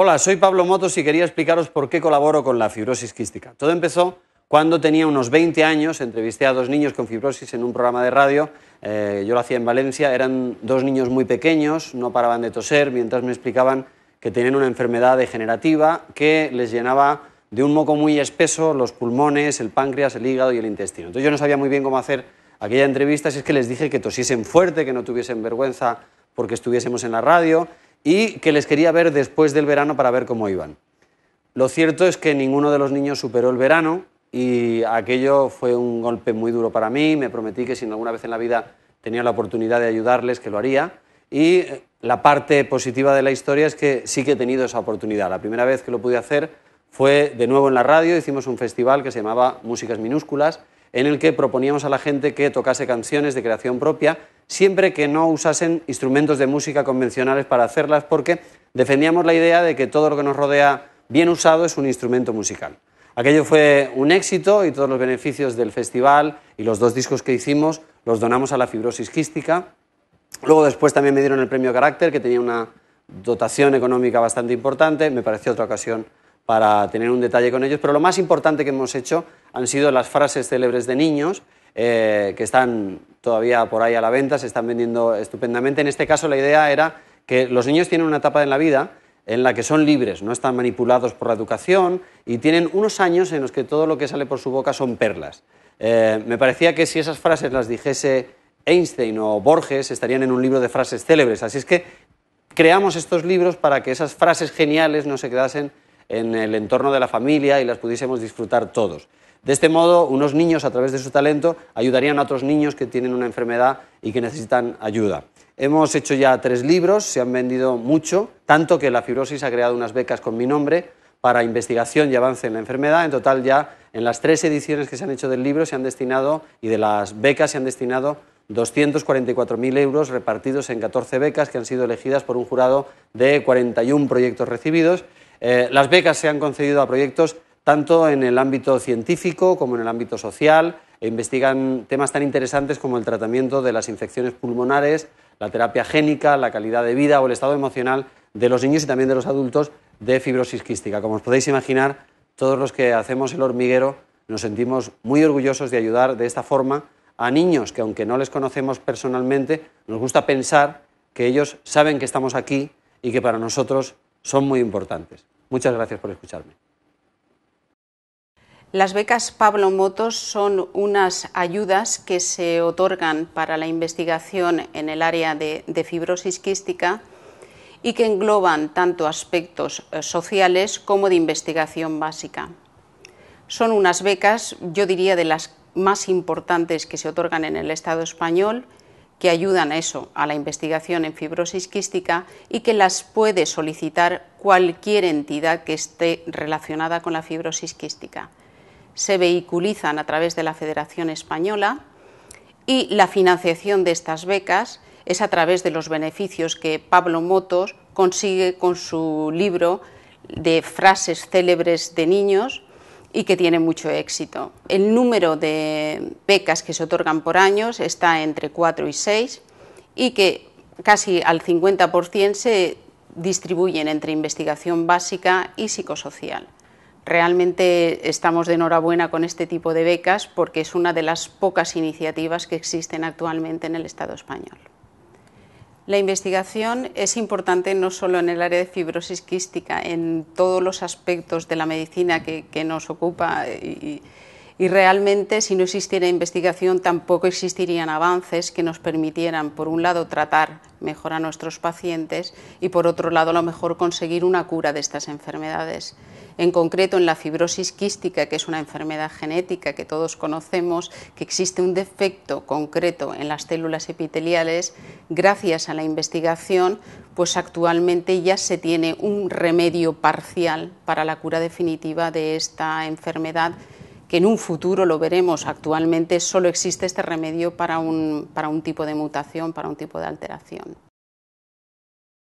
Hola, soy Pablo Motos y quería explicaros por qué colaboro con la fibrosis quística. Todo empezó cuando tenía unos 20 años, entrevisté a dos niños con fibrosis en un programa de radio, eh, yo lo hacía en Valencia, eran dos niños muy pequeños, no paraban de toser mientras me explicaban que tenían una enfermedad degenerativa que les llenaba de un moco muy espeso los pulmones, el páncreas, el hígado y el intestino. Entonces yo no sabía muy bien cómo hacer aquella entrevista, así es que les dije que tosiesen fuerte, que no tuviesen vergüenza porque estuviésemos en la radio y que les quería ver después del verano para ver cómo iban. Lo cierto es que ninguno de los niños superó el verano y aquello fue un golpe muy duro para mí. Me prometí que si alguna vez en la vida tenía la oportunidad de ayudarles, que lo haría. Y eh, la parte positiva de la historia es que sí que he tenido esa oportunidad. La primera vez que lo pude hacer fue de nuevo en la radio, hicimos un festival que se llamaba Músicas Minúsculas, en el que proponíamos a la gente que tocase canciones de creación propia siempre que no usasen instrumentos de música convencionales para hacerlas, porque defendíamos la idea de que todo lo que nos rodea bien usado es un instrumento musical. Aquello fue un éxito y todos los beneficios del festival y los dos discos que hicimos los donamos a la fibrosis quística. Luego después también me dieron el premio Carácter, que tenía una dotación económica bastante importante, me pareció otra ocasión para tener un detalle con ellos, pero lo más importante que hemos hecho han sido las frases célebres de niños eh, que están todavía por ahí a la venta, se están vendiendo estupendamente. En este caso la idea era que los niños tienen una etapa en la vida en la que son libres, no están manipulados por la educación y tienen unos años en los que todo lo que sale por su boca son perlas. Eh, me parecía que si esas frases las dijese Einstein o Borges, estarían en un libro de frases célebres. Así es que creamos estos libros para que esas frases geniales no se quedasen en el entorno de la familia y las pudiésemos disfrutar todos. De este modo, unos niños, a través de su talento, ayudarían a otros niños que tienen una enfermedad y que necesitan ayuda. Hemos hecho ya tres libros, se han vendido mucho, tanto que la fibrosis ha creado unas becas con mi nombre para investigación y avance en la enfermedad. En total, ya en las tres ediciones que se han hecho del libro se han destinado, y de las becas se han destinado 244.000 euros repartidos en 14 becas que han sido elegidas por un jurado de 41 proyectos recibidos. Eh, las becas se han concedido a proyectos tanto en el ámbito científico como en el ámbito social, e investigan temas tan interesantes como el tratamiento de las infecciones pulmonares, la terapia génica, la calidad de vida o el estado emocional de los niños y también de los adultos de fibrosis quística. Como os podéis imaginar, todos los que hacemos el hormiguero nos sentimos muy orgullosos de ayudar de esta forma a niños que aunque no les conocemos personalmente, nos gusta pensar que ellos saben que estamos aquí y que para nosotros son muy importantes. Muchas gracias por escucharme. Las becas Pablo Motos son unas ayudas que se otorgan para la investigación en el área de, fibrosis quística y que engloban tanto aspectos eh, sociales como de investigación básica. Son unas becas, yo diría, de las más importantes que se otorgan en el Estado español, que ayudan a eso, a la investigación en fibrosis quística y que las puede solicitar cualquier entidad que esté relacionada con la fibrosis quística se vehiculizan a través de la Federación Española y la financiación de estas becas es a través de los beneficios que Pablo Motos consigue con su libro de frases célebres de niños y que tiene mucho éxito. El número de becas que se otorgan por años está entre 4 y 6 y que casi al 50% se distribuyen entre investigación básica y psicosocial. Realmente estamos de enhorabuena con este tipo de becas porque es una de las pocas iniciativas que existen actualmente en el Estado español. La investigación es importante no solo en el área de fibrosis quística, en todos los aspectos de la medicina que, nos ocupa y realmente, si no existiera investigación, tampoco existirían avances que nos permitieran, por un lado, tratar mejor a nuestros pacientes y, por otro lado, a lo mejor conseguir una cura de estas enfermedades. En concreto, en la fibrosis quística, que es una enfermedad genética que todos conocemos, que existe un defecto concreto en las células epiteliales, gracias a la investigación, pues actualmente ya se tiene un remedio parcial para la cura definitiva de esta enfermedad que en un futuro lo veremos, actualmente solo existe este remedio para un, para un tipo de mutación, para un tipo de alteración.